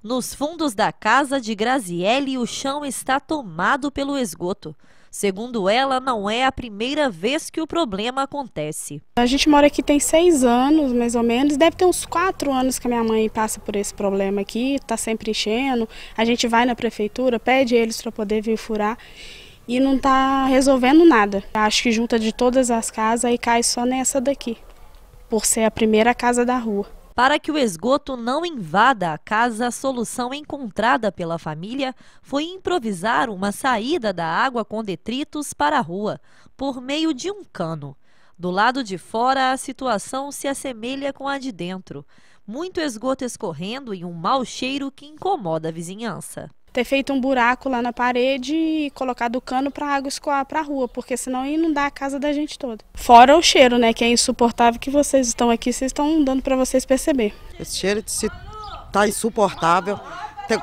Nos fundos da casa de Graziele, o chão está tomado pelo esgoto. Segundo ela, não é a primeira vez que o problema acontece. A gente mora aqui tem seis anos, mais ou menos. Deve ter uns quatro anos que a minha mãe passa por esse problema aqui, está sempre enchendo. A gente vai na prefeitura, pede eles para poder vir furar e não está resolvendo nada. Acho que junta de todas as casas e cai só nessa daqui, por ser a primeira casa da rua. Para que o esgoto não invada a casa, a solução encontrada pela família foi improvisar uma saída da água com detritos para a rua, por meio de um cano. Do lado de fora, a situação se assemelha com a de dentro. Muito esgoto escorrendo e um mau cheiro que incomoda a vizinhança ter feito um buraco lá na parede e colocado o cano para a água escoar para a rua, porque senão ia inundar a casa da gente toda. Fora o cheiro, né, que é insuportável que vocês estão aqui, vocês estão dando para vocês perceber. Esse cheiro está insuportável,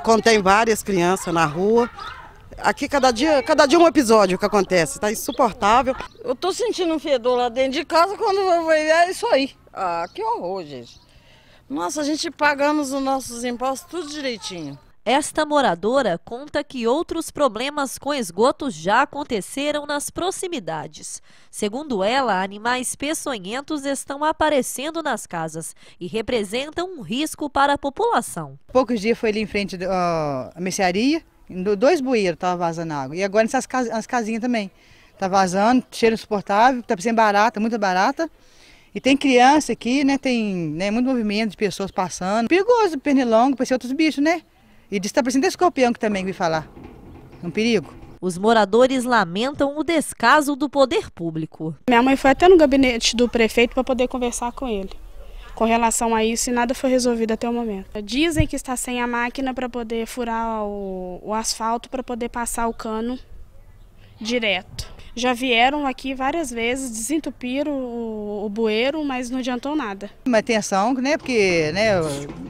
contém várias crianças na rua, Aqui cada dia, cada dia um episódio que acontece, Está insuportável. Eu estou sentindo um fedor lá dentro de casa quando eu vou ver é isso aí. Ah, que horror, gente. Nossa, a gente pagamos os nossos impostos tudo direitinho. Esta moradora conta que outros problemas com esgoto já aconteceram nas proximidades. Segundo ela, animais peçonhentos estão aparecendo nas casas e representam um risco para a população. Poucos dias foi ali em frente à mercearia, dois bueiros estavam vazando água. E agora nessas cas nas casinhas também. Está vazando, cheiro insuportável, está sendo barata, muito barata. E tem criança aqui, né? Tem né, muito movimento de pessoas passando. Perigoso, pernilongo, para ser outros bichos, né? E diz que está parecendo escorpião que também me falar. É um perigo. Os moradores lamentam o descaso do poder público. Minha mãe foi até no gabinete do prefeito para poder conversar com ele com relação a isso e nada foi resolvido até o momento. Dizem que está sem a máquina para poder furar o, o asfalto para poder passar o cano direto já vieram aqui várias vezes, desentupiram o, o bueiro, mas não adiantou nada. Uma atenção, né? Porque né,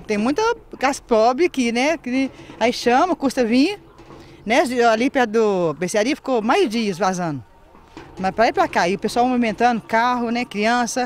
tem muita casa pobre aqui, né? Que aí chama, custa vir. Né, ali perto do Mercearia ficou mais dias vazando. Mas para ir para cá, e o pessoal movimentando, carro, né, criança.